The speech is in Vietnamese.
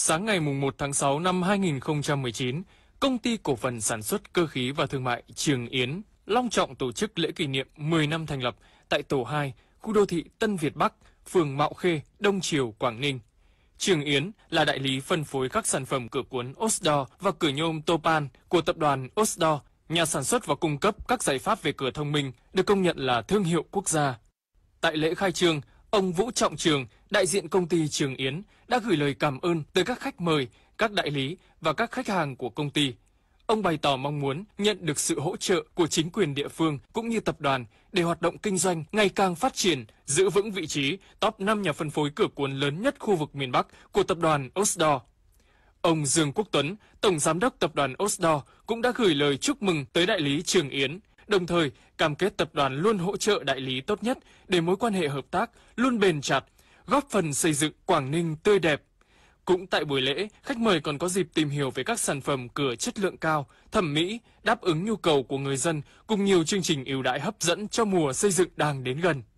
Sáng ngày 1 tháng 6 năm 2019, Công ty Cổ phần Sản xuất Cơ khí và Thương mại Trường Yến long trọng tổ chức lễ kỷ niệm 10 năm thành lập tại Tổ 2, khu đô thị Tân Việt Bắc, phường Mạo Khê, Đông Triều, Quảng Ninh. Trường Yến là đại lý phân phối các sản phẩm cửa cuốn Osdor và cửa nhôm Topan của tập đoàn Osdor, nhà sản xuất và cung cấp các giải pháp về cửa thông minh, được công nhận là thương hiệu quốc gia. Tại lễ khai trương, ông Vũ Trọng Trường, đại diện công ty Trường Yến đã gửi lời cảm ơn tới các khách mời, các đại lý và các khách hàng của công ty. Ông bày tỏ mong muốn nhận được sự hỗ trợ của chính quyền địa phương cũng như tập đoàn để hoạt động kinh doanh ngày càng phát triển, giữ vững vị trí top 5 nhà phân phối cửa cuốn lớn nhất khu vực miền Bắc của tập đoàn Osdor. Ông Dương Quốc Tuấn, Tổng Giám đốc Tập đoàn Osdor cũng đã gửi lời chúc mừng tới đại lý Trường Yến, đồng thời cam kết tập đoàn luôn hỗ trợ đại lý tốt nhất để mối quan hệ hợp tác luôn bền chặt, góp phần xây dựng Quảng Ninh tươi đẹp. Cũng tại buổi lễ, khách mời còn có dịp tìm hiểu về các sản phẩm cửa chất lượng cao, thẩm mỹ, đáp ứng nhu cầu của người dân cùng nhiều chương trình ưu đãi hấp dẫn cho mùa xây dựng đang đến gần.